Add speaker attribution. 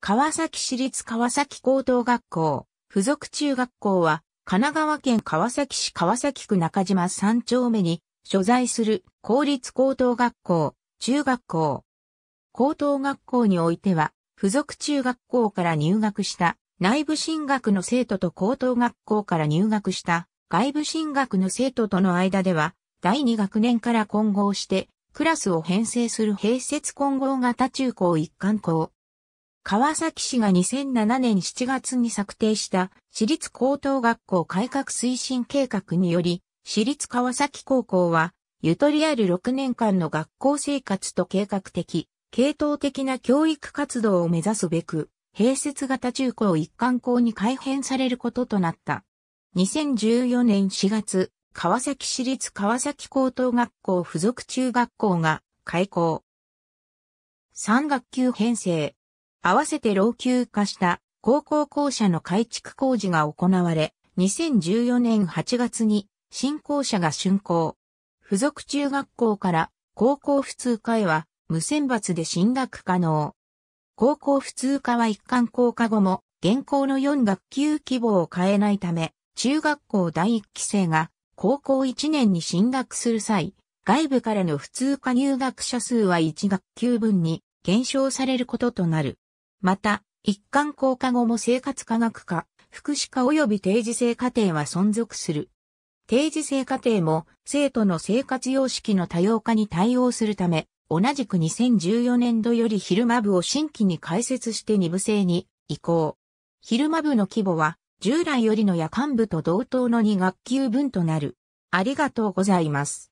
Speaker 1: 川崎市立川崎高等学校、附属中学校は、神奈川県
Speaker 2: 川崎市川崎区中島3丁目に所在する公立高等学校、中学校。高等学校においては、附属中学校から入学した内部進学の生徒と高等学校から入学した外部進学の生徒との間では、第2学年から混合して、クラスを編成する併設混合型中高一貫校。川崎市が2007年7月に策定した私立高等学校改革推進計画により、私立川崎高校は、ゆとりある6年間の学校生活と計画的、系統的な教育活動を目指すべく、併設型中高一貫校に改編されることとなった。2014年4月、川崎市立川崎高等学校附属中学校が開校。3学級編成、合わせて老朽化した高校校舎の改築工事が行われ、2014年8月に新校舎が竣工。付属中学校から高校普通科へは無選抜で進学可能。高校普通科は一貫校科後も現行の4学級規模を変えないため、中学校第1期生が高校1年に進学する際、外部からの普通科入学者数は1学級分に減少されることとなる。また、一貫効果後も生活科学科、福祉科及び定時制課程は存続する。定時制課程も生徒の生活様式の多様化に対応するため、同じく2014年度より昼間部を新規に開設して2部制に移行。昼間部の規模は従来よりの夜間部と同等の2
Speaker 1: 学級分となる。ありがとうございます。